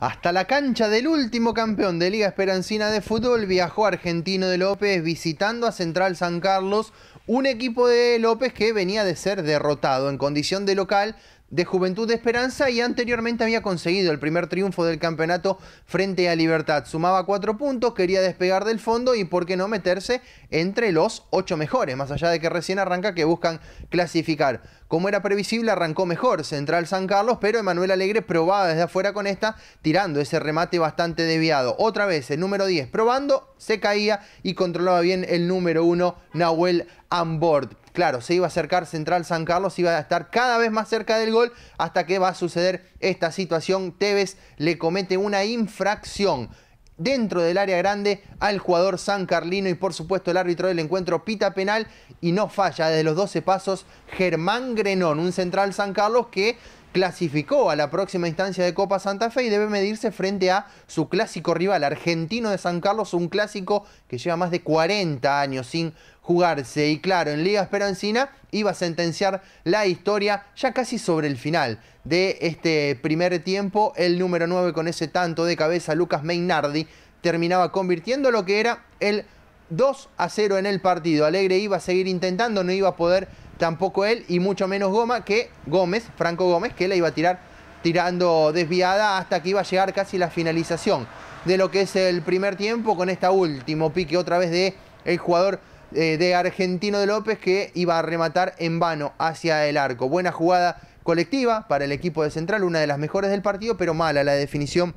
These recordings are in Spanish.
Hasta la cancha del último campeón de Liga Esperancina de Fútbol viajó Argentino de López visitando a Central San Carlos, un equipo de López que venía de ser derrotado en condición de local de Juventud de Esperanza y anteriormente había conseguido el primer triunfo del campeonato frente a Libertad. Sumaba cuatro puntos, quería despegar del fondo y por qué no meterse entre los ocho mejores, más allá de que recién arranca que buscan clasificar. Como era previsible, arrancó mejor Central San Carlos, pero Emanuel Alegre probaba desde afuera con esta, tirando ese remate bastante desviado. Otra vez, el número 10 probando, se caía y controlaba bien el número 1, Nahuel Ambord claro, se iba a acercar Central San Carlos, iba a estar cada vez más cerca del gol hasta que va a suceder esta situación. Tevez le comete una infracción dentro del área grande al jugador San Carlino y por supuesto el árbitro del encuentro pita penal y no falla desde los 12 pasos Germán Grenón, un central San Carlos que clasificó a la próxima instancia de Copa Santa Fe y debe medirse frente a su clásico rival argentino de San Carlos, un clásico que lleva más de 40 años sin jugarse. Y claro, en Liga Esperancina iba a sentenciar la historia ya casi sobre el final de este primer tiempo. El número 9 con ese tanto de cabeza, Lucas Mainardi, terminaba convirtiendo lo que era el 2 a 0 en el partido. Alegre iba a seguir intentando, no iba a poder tampoco él y mucho menos Goma que Gómez, Franco Gómez, que le iba a tirar tirando desviada hasta que iba a llegar casi la finalización de lo que es el primer tiempo con esta último pique otra vez de el jugador eh, de Argentino de López que iba a rematar en vano hacia el arco. Buena jugada colectiva para el equipo de Central, una de las mejores del partido, pero mala la definición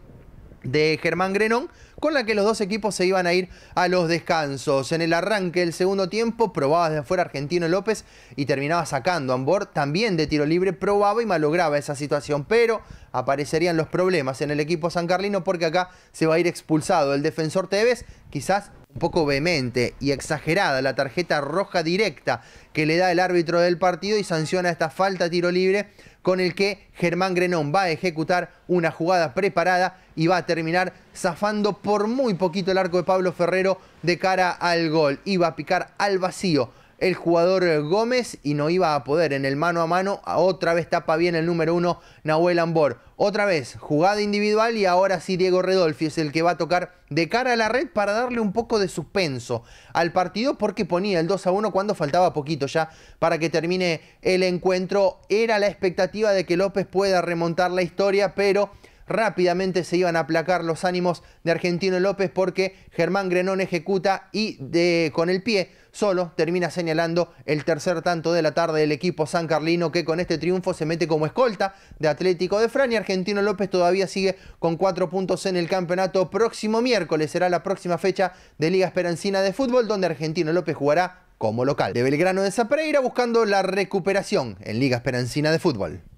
de Germán Grenón, con la que los dos equipos se iban a ir a los descansos. En el arranque del segundo tiempo probaba desde afuera Argentino López y terminaba sacando. a Ambor también de tiro libre probaba y malograba esa situación, pero aparecerían los problemas en el equipo san carlino porque acá se va a ir expulsado el defensor Tevez, quizás un poco vehemente y exagerada la tarjeta roja directa que le da el árbitro del partido y sanciona esta falta tiro libre con el que Germán Grenón va a ejecutar una jugada preparada y va a terminar zafando por muy poquito el arco de Pablo Ferrero de cara al gol. Y va a picar al vacío el jugador Gómez y no iba a poder. En el mano a mano, otra vez tapa bien el número uno, Nahuel Ambor. Otra vez, jugada individual y ahora sí Diego Redolfi es el que va a tocar de cara a la red para darle un poco de suspenso al partido porque ponía el 2 a 1 cuando faltaba poquito ya para que termine el encuentro. Era la expectativa de que López pueda remontar la historia, pero rápidamente se iban a aplacar los ánimos de Argentino López porque Germán Grenón ejecuta y de, con el pie solo termina señalando el tercer tanto de la tarde del equipo San Carlino que con este triunfo se mete como escolta de Atlético de Fran y Argentino López todavía sigue con cuatro puntos en el campeonato. Próximo miércoles será la próxima fecha de Liga Esperancina de Fútbol donde Argentino López jugará como local de Belgrano de Zapreira buscando la recuperación en Liga Esperancina de Fútbol.